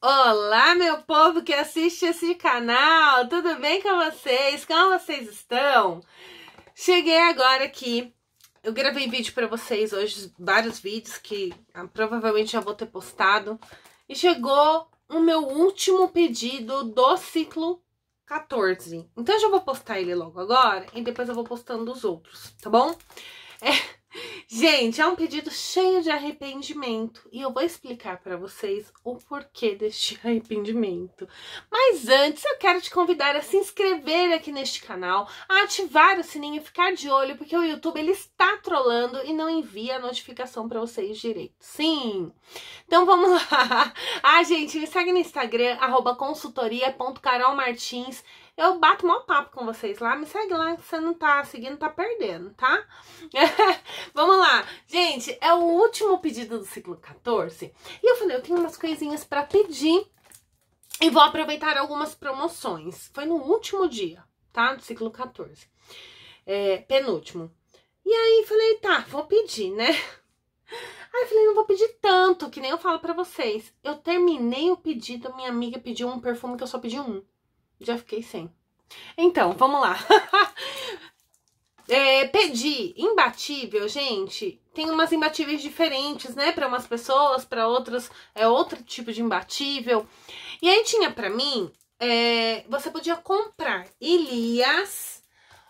Olá, meu povo que assiste esse canal, tudo bem com vocês? Como vocês estão? Cheguei agora aqui, eu gravei vídeo para vocês hoje, vários vídeos que ah, provavelmente já vou ter postado, e chegou o meu último pedido do ciclo 14. Então eu já vou postar ele logo agora, e depois eu vou postando os outros, Tá bom? É... Gente, é um pedido cheio de arrependimento e eu vou explicar para vocês o porquê deste arrependimento. Mas antes, eu quero te convidar a se inscrever aqui neste canal, a ativar o sininho e ficar de olho, porque o YouTube ele está trolando e não envia a notificação para vocês direito. Sim! Então vamos lá! Ah, gente, me segue no Instagram, @consultoria.carolmartins consultoria.carolmartins.com eu bato maior papo com vocês lá. Me segue lá, se você não tá seguindo, tá perdendo, tá? Vamos lá. Gente, é o último pedido do ciclo 14. E eu falei, eu tenho umas coisinhas para pedir. E vou aproveitar algumas promoções. Foi no último dia, tá? Do ciclo 14. É, penúltimo. E aí falei, tá, vou pedir, né? Aí falei, não vou pedir tanto, que nem eu falo para vocês. Eu terminei o pedido, minha amiga pediu um perfume que eu só pedi um. Já fiquei sem. Então, vamos lá. é, pedi imbatível, gente. Tem umas imbatíveis diferentes, né? Para umas pessoas, para outras é outro tipo de imbatível. E aí tinha para mim, é, você podia comprar Elias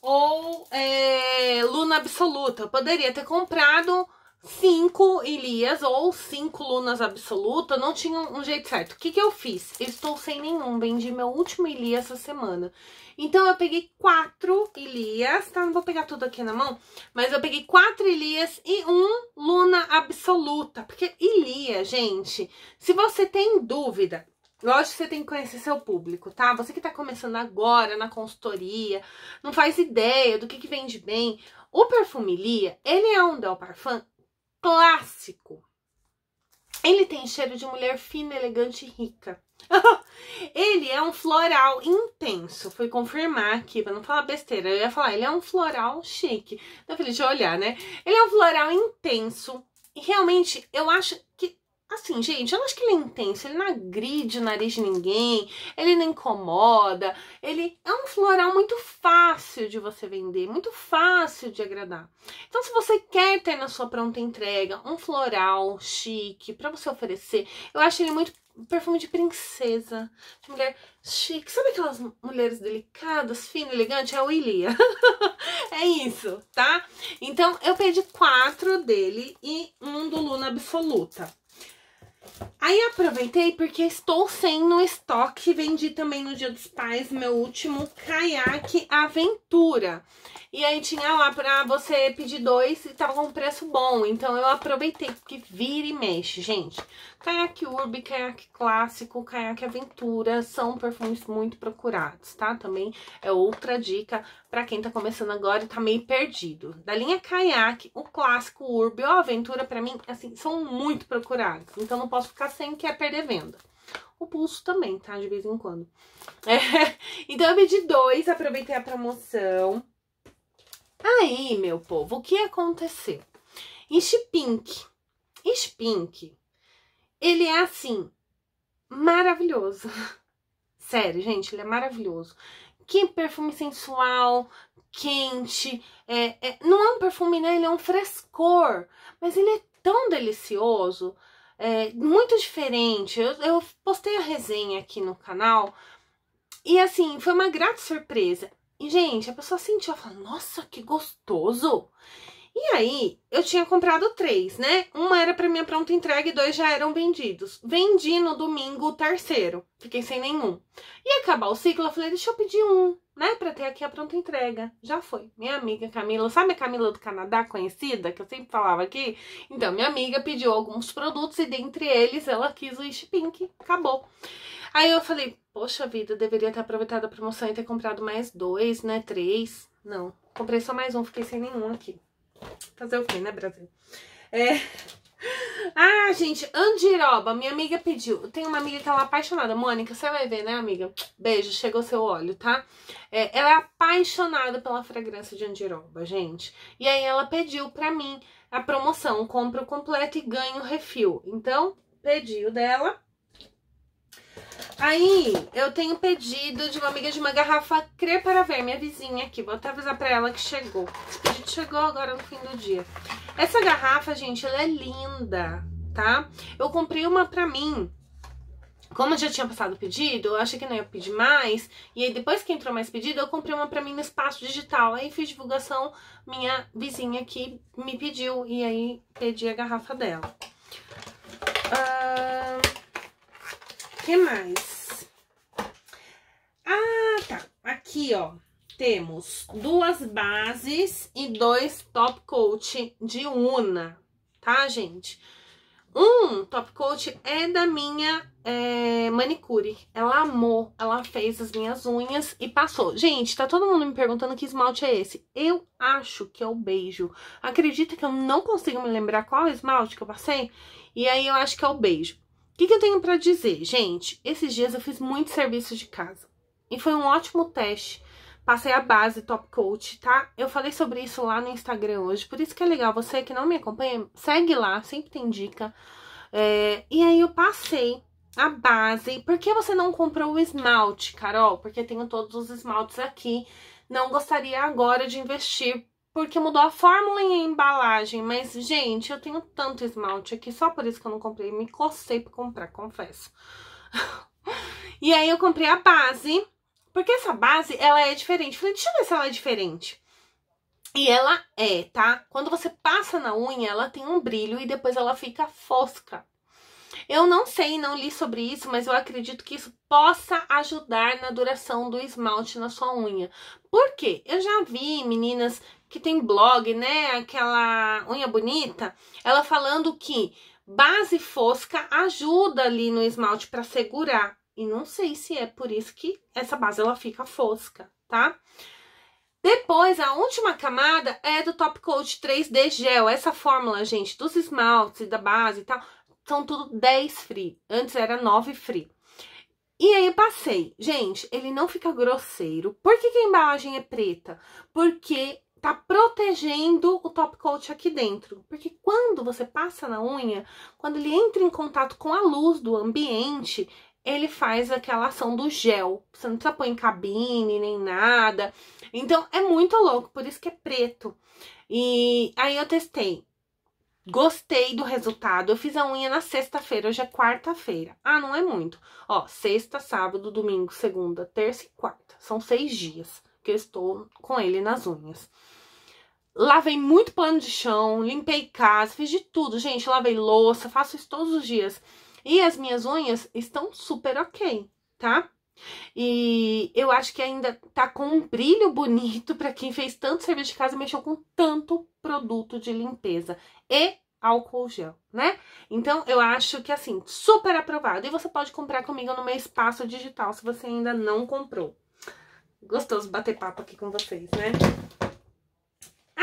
ou é, Luna Absoluta. Eu poderia ter comprado cinco Ilias ou cinco Lunas absoluta, não tinha um jeito certo. O que, que eu fiz? estou sem nenhum, vendi meu último Ilia essa semana. Então eu peguei quatro Ilias, tá? Não vou pegar tudo aqui na mão, mas eu peguei quatro Ilias e um Luna absoluta. Porque Ilia, gente, se você tem dúvida, Lógico que você tem que conhecer seu público, tá? Você que tá começando agora na consultoria, não faz ideia do que, que vende bem. O perfume Lia, ele é um Del Parfum clássico. Ele tem cheiro de mulher fina, elegante e rica. ele é um floral intenso. Fui confirmar aqui, pra não falar besteira. Eu ia falar, ele é um floral chique. Eu falei, deixa eu olhar, né? Ele é um floral intenso. E realmente, eu acho que Assim, gente, eu acho que ele é intenso, ele não agride o nariz de ninguém, ele não incomoda, ele é um floral muito fácil de você vender, muito fácil de agradar. Então, se você quer ter na sua pronta entrega um floral chique para você oferecer, eu acho ele muito perfume de princesa, de mulher chique. Sabe aquelas mulheres delicadas, finas, elegantes? É o Ilia é isso, tá? Então, eu perdi quatro dele e um do Luna Absoluta. Aí aproveitei porque estou sem no estoque, vendi também no Dia dos Pais meu último caiaque Aventura. E aí tinha lá pra você pedir dois e tava com um preço bom, então eu aproveitei, porque vira e mexe, gente. Caiaque Urbe, Caiaque Clássico, Caiaque Aventura são perfumes muito procurados, tá? Também é outra dica para quem tá começando agora e tá meio perdido. Da linha Caiaque, o Clássico, o Urbe ou Aventura, para mim, assim, são muito procurados. Então não posso ficar sem que é perder venda o pulso também, tá? De vez em quando. É. Então, eu pedi dois, aproveitei a promoção. Aí, meu povo, o que aconteceu? Ish Pink. Ish Pink ele é assim, maravilhoso. Sério, gente, ele é maravilhoso. Que perfume sensual, quente. É, é, não é um perfume, né? Ele é um frescor. Mas ele é tão delicioso, é, muito diferente. Eu, eu postei a resenha aqui no canal. E assim, foi uma grata surpresa. E, gente, a pessoa sentiu, ela falou, nossa, que gostoso! E aí, eu tinha comprado três, né? Uma era para minha pronta entrega e dois já eram vendidos. Vendi no domingo o terceiro, fiquei sem nenhum. E acabar o ciclo, eu falei, deixa eu pedir um, né? Pra ter aqui a pronta entrega. Já foi. Minha amiga Camila, sabe a Camila do Canadá, conhecida, que eu sempre falava aqui? Então, minha amiga pediu alguns produtos e dentre eles ela quis o Ish Pink. Acabou. Aí eu falei, poxa vida, deveria ter aproveitado a promoção e ter comprado mais dois, né? Três. Não, comprei só mais um, fiquei sem nenhum aqui. Fazer o quê, né, Brasil? É... Ah, gente, andiroba, minha amiga pediu. Tem uma amiga que ela é apaixonada. Mônica, você vai ver, né, amiga? Beijo, chegou seu óleo, tá? É, ela é apaixonada pela fragrância de andiroba, gente. E aí ela pediu pra mim a promoção, compra o completo e ganha o refil. Então, pediu dela. Aí, eu tenho pedido de uma amiga de uma garrafa Crê para ver, minha vizinha aqui. Vou até avisar para ela que chegou. A gente chegou agora no fim do dia. Essa garrafa, gente, ela é linda, tá? Eu comprei uma pra mim como eu já tinha passado o pedido, eu achei que não ia pedir mais. E aí, depois que entrou mais pedido, eu comprei uma pra mim no espaço digital. Aí fiz divulgação, minha vizinha aqui me pediu. E aí pedi a garrafa dela. Ah, que mais? Ah, tá. Aqui, ó, temos duas bases e dois top coat de Una, tá, gente? Um top coat é da minha é, manicure. Ela amou, ela fez as minhas unhas e passou. Gente, tá todo mundo me perguntando que esmalte é esse. Eu acho que é o beijo. Acredita que eu não consigo me lembrar qual esmalte que eu passei? E aí eu acho que é o beijo que, que eu tenho para dizer? Gente, esses dias eu fiz muito serviço de casa e foi um ótimo teste. Passei a base Top Coat, tá? Eu falei sobre isso lá no Instagram hoje, por isso que é legal. Você que não me acompanha, segue lá, sempre tem dica. É, e aí eu passei a base. Por que você não comprou o esmalte, Carol? Porque tenho todos os esmaltes aqui. Não gostaria agora de investir porque mudou a fórmula e a embalagem. Mas, gente, eu tenho tanto esmalte aqui. Só por isso que eu não comprei. Me cocei pra comprar, confesso. e aí eu comprei a base. Porque essa base, ela é diferente. Falei, deixa eu ver se ela é diferente. E ela é, tá? Quando você passa na unha, ela tem um brilho e depois ela fica fosca. Eu não sei, não li sobre isso, mas eu acredito que isso possa ajudar na duração do esmalte na sua unha. Por quê? Eu já vi meninas que tem blog, né? Aquela unha bonita, ela falando que base fosca ajuda ali no esmalte para segurar. E não sei se é por isso que essa base ela fica fosca, tá? Depois, a última camada é do Top Coat 3D Gel. Essa fórmula, gente, dos esmaltes, da base e tal, são tudo 10 free. Antes era 9 free. E aí passei. Gente, ele não fica grosseiro. Por que, que a embalagem é preta? Porque tá protegendo o top coat aqui dentro. Porque quando você passa na unha, quando ele entra em contato com a luz do ambiente, ele faz aquela ação do gel. Você não precisa pôr em cabine nem nada. Então é muito louco, por isso que é preto. E aí eu testei. Gostei do resultado. Eu fiz a unha na sexta-feira, hoje é quarta-feira. Ah, não é muito. Ó, sexta, sábado, domingo, segunda, terça e quarta. São seis dias que eu estou com ele nas unhas. Lavei muito pano de chão, limpei casa, fiz de tudo, gente. Lavei louça, faço isso todos os dias. E as minhas unhas estão super ok, tá? E eu acho que ainda tá com um brilho bonito para quem fez tanto serviço de casa e mexeu com tanto produto de limpeza e álcool gel, né? Então eu acho que assim, super aprovado. E você pode comprar comigo no meu espaço digital se você ainda não comprou. Gostoso bater papo aqui com vocês, né?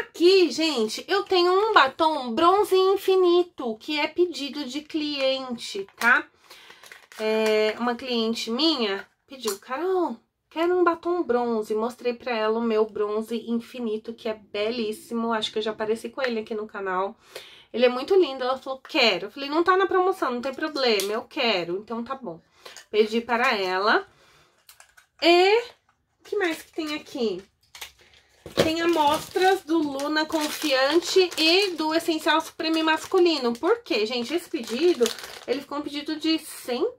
Aqui, gente, eu tenho um batom bronze infinito, que é pedido de cliente, tá? É, uma cliente minha pediu, Carol, quero um batom bronze. Mostrei pra ela o meu bronze infinito, que é belíssimo. Acho que eu já apareci com ele aqui no canal. Ele é muito lindo. Ela falou, quero. Eu falei, não tá na promoção, não tem problema, eu quero. Então tá bom. Pedi para ela. E o que mais que tem aqui? Tem amostras do Luna Confiante e do Essencial Supreme Masculino. Por quê, gente? Esse pedido, ele ficou um pedido de 100,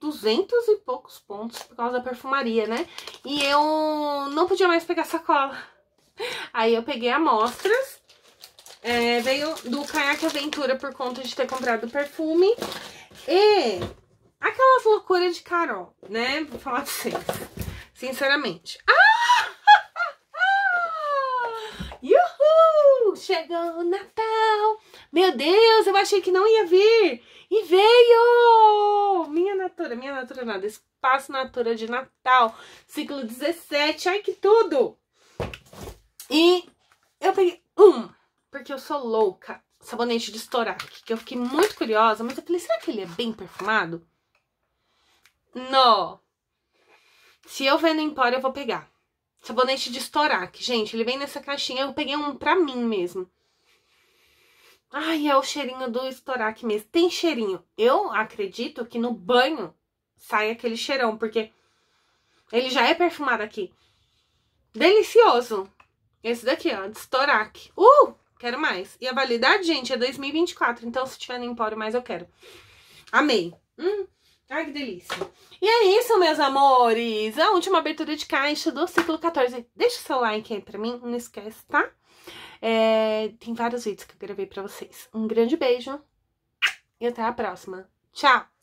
200 e poucos pontos por causa da perfumaria, né? E eu não podia mais pegar sacola. Aí eu peguei amostras. É, veio do Caiaque Aventura por conta de ter comprado perfume. E aquelas loucuras de Carol, né? Vou falar pra vocês. Sinceramente. Ah! yuhu Chegou o Natal! Meu Deus, eu achei que não ia vir! E veio! Minha Natura, minha Natura nada. Espaço Natura de Natal, ciclo 17. Ai, que tudo! E eu peguei um, porque eu sou louca. Sabonete de estourar, que eu fiquei muito curiosa, mas eu falei, será que ele é bem perfumado? Não! Se eu ver no Empório, eu vou pegar. Sabonete de Storac. Gente, ele vem nessa caixinha. Eu peguei um pra mim mesmo. Ai, é o cheirinho do Storac mesmo. Tem cheirinho. Eu acredito que no banho sai aquele cheirão, porque ele já é perfumado aqui. Delicioso. Esse daqui, ó, de Storac. Uh, quero mais. E a validade, gente, é 2024. Então, se tiver no Empório mais, eu quero. Amei. Hum. Ai, que delícia. E é isso, meus amores. A última abertura de caixa do ciclo 14. Deixa o seu like aí pra mim, não esquece, tá? É, tem vários vídeos que eu gravei pra vocês. Um grande beijo e até a próxima. Tchau!